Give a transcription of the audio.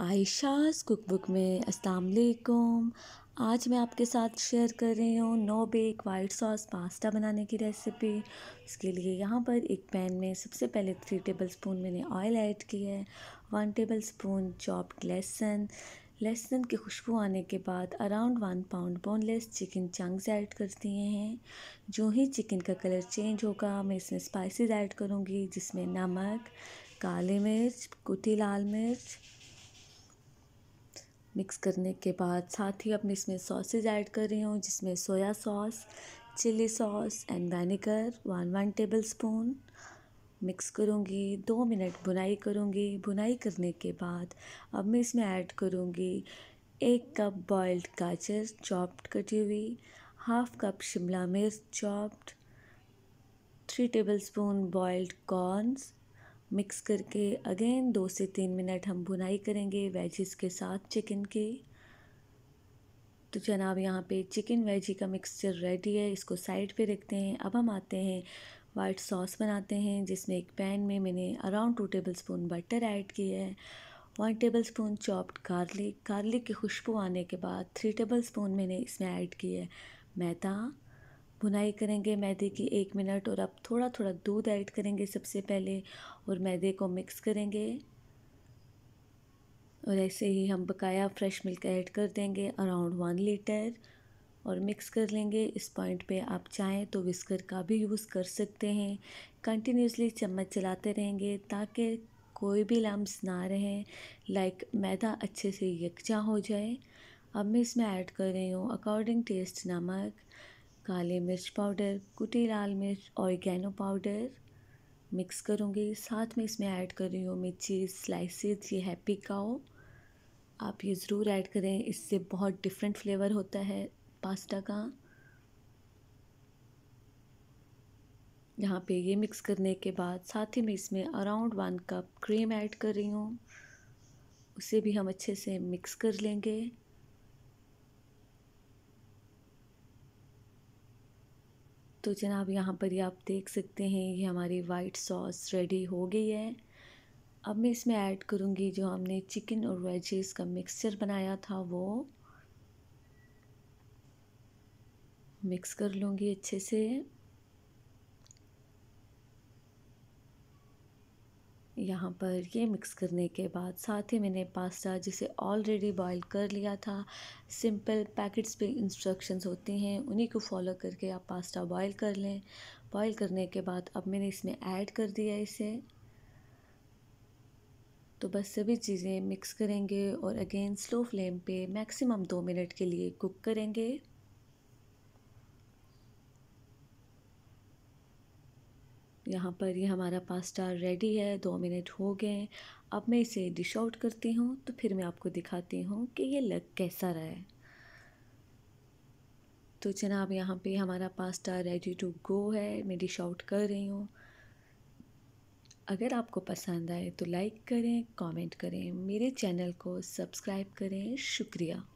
आयशाज़ book में असलकुम आज मैं आपके साथ शेयर कर रही हूँ no bake white sauce pasta बनाने की रेसिपी इसके लिए यहाँ पर एक पैन में सबसे पहले थ्री टेबल स्पून मैंने ऑयल ऐड किया है वन टेबल स्पून चॉप्ड लहसुन लहसुन की खुशबू आने के बाद around one pound boneless chicken chunks add कर दिए हैं जो ही चिकन का कलर चेंज होगा मैं इसमें स्पाइसेस ऐड करूँगी जिसमें नमक काली मिर्च कुटी लाल मिर्च मिक्स करने के बाद साथ ही अब मैं इसमें सॉसेज ऐड कर रही हूँ जिसमें soya sauce chilli sauce and vinegar one one tablespoon mix करूँगी दो मिनट बुनाई करूँगी बुनाई करने के बाद अब मैं इसमें ऐड करूँगी एक कप बॉयल्ड गाजर चॉप्ड कटी हुई हाफ कप शिमला मिर्च chopped three tablespoon boiled corns mix करके अगेन दो से तीन मिनट हम भुनाई करेंगे वेजिस के साथ चिकन की तो जनाब यहाँ पे चिकन वेजी का मिक्सचर रेडी है इसको साइड पे रखते हैं अब हम आते हैं वाइट सॉस बनाते हैं जिसमें एक पैन में मैंने around two tablespoon butter add किया है one tablespoon chopped garlic garlic की खुशबू आने के बाद थ्री टेबल स्पून मैंने इसमें ऐड किया है मैदा भुनाई करेंगे मैदे की एक मिनट और अब थोड़ा थोड़ा दूध ऐड करेंगे सबसे पहले और मैदे को मिक्स करेंगे और ऐसे ही हम बकाया फ्रेश मिल्क ऐड कर देंगे अराउंड वन लीटर और मिक्स कर लेंगे इस पॉइंट पे आप चाहें तो विस्कर का भी यूज़ कर सकते हैं कंटिन्यूसली चम्मच चलाते रहेंगे ताकि कोई भी लम्ब ना रहें लाइक मैदा अच्छे से यकजा हो जाए अब मैं इसमें ऐड कर रही हूँ अकॉर्डिंग टेस्ट नमक काले मिर्च पाउडर कुटी लाल मिर्च और गैनो पाउडर मिक्स करूँगी साथ में इसमें ऐड कर रही हूँ मिर्ची स्लाइसेस ये हैप्पी काओ आप ये ज़रूर ऐड करें इससे बहुत डिफरेंट फ्लेवर होता है पास्ता का यहाँ पे ये मिक्स करने के बाद साथ ही मैं इसमें around one cup cream add कर रही हूँ उसे भी हम अच्छे से मिक्स कर लेंगे तो जनाब यहाँ पर ही आप देख सकते हैं ये हमारी वाइट सॉस रेडी हो गई है अब मैं इसमें ऐड करूँगी जो हमने चिकन और वेजेस का मिक्सचर बनाया था वो मिक्स कर लूँगी अच्छे से यहाँ पर ये मिक्स करने के बाद साथ ही मैंने पास्ता जिसे ऑलरेडी बॉईल कर लिया था सिंपल पैकेट्स पे इंस्ट्रक्शंस होती हैं उन्हीं को फॉलो करके आप पास्ता बॉईल कर लें बॉईल करने के बाद अब मैंने इसमें ऐड कर दिया इसे तो बस सभी चीज़ें मिक्स करेंगे और अगेन स्लो फ्लेम पे मैक्सिमम दो मिनट के लिए कुक करेंगे यहाँ पर ये यह हमारा पास्ता रेडी है दो मिनट हो गए अब मैं इसे डिश आउट करती हूँ तो फिर मैं आपको दिखाती हूँ कि ये लग कैसा रहा है तो जनाब यहाँ पे हमारा पास्ता रेडी टू गो है मैं डिश आउट कर रही हूँ अगर आपको पसंद आए तो लाइक करें कमेंट करें मेरे चैनल को सब्सक्राइब करें शुक्रिया